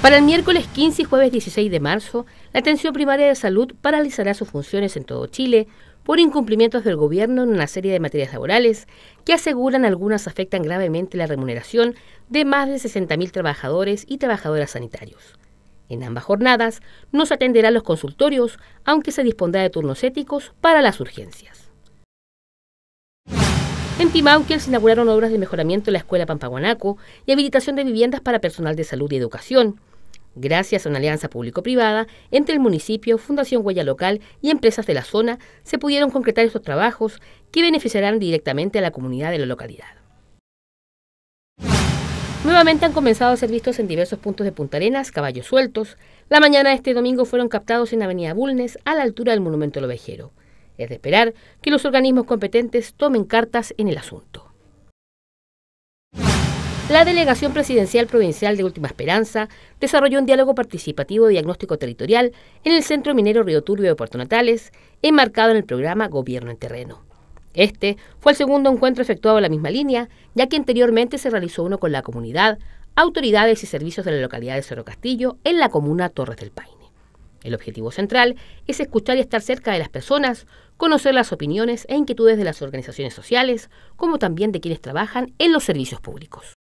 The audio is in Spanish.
Para el miércoles 15 y jueves 16 de marzo, la atención primaria de salud paralizará sus funciones en todo Chile por incumplimientos del gobierno en una serie de materias laborales que aseguran algunas afectan gravemente la remuneración de más de 60.000 trabajadores y trabajadoras sanitarios. En ambas jornadas no se atenderán los consultorios, aunque se dispondrá de turnos éticos para las urgencias. En Pimauquiel se inauguraron obras de mejoramiento en la Escuela Pampaguanaco y habilitación de viviendas para personal de salud y educación, Gracias a una alianza público-privada entre el municipio, Fundación Huella Local y empresas de la zona, se pudieron concretar estos trabajos que beneficiarán directamente a la comunidad de la localidad. Nuevamente han comenzado a ser vistos en diversos puntos de Punta Arenas caballos sueltos. La mañana de este domingo fueron captados en Avenida Bulnes, a la altura del Monumento al Ovejero. Es de esperar que los organismos competentes tomen cartas en el asunto. La Delegación Presidencial Provincial de Última Esperanza desarrolló un diálogo participativo y diagnóstico territorial en el Centro Minero Río Turbio de Puerto Natales, enmarcado en el programa Gobierno en Terreno. Este fue el segundo encuentro efectuado en la misma línea, ya que anteriormente se realizó uno con la comunidad, autoridades y servicios de la localidad de Cerro Castillo en la comuna Torres del Paine. El objetivo central es escuchar y estar cerca de las personas, conocer las opiniones e inquietudes de las organizaciones sociales, como también de quienes trabajan en los servicios públicos.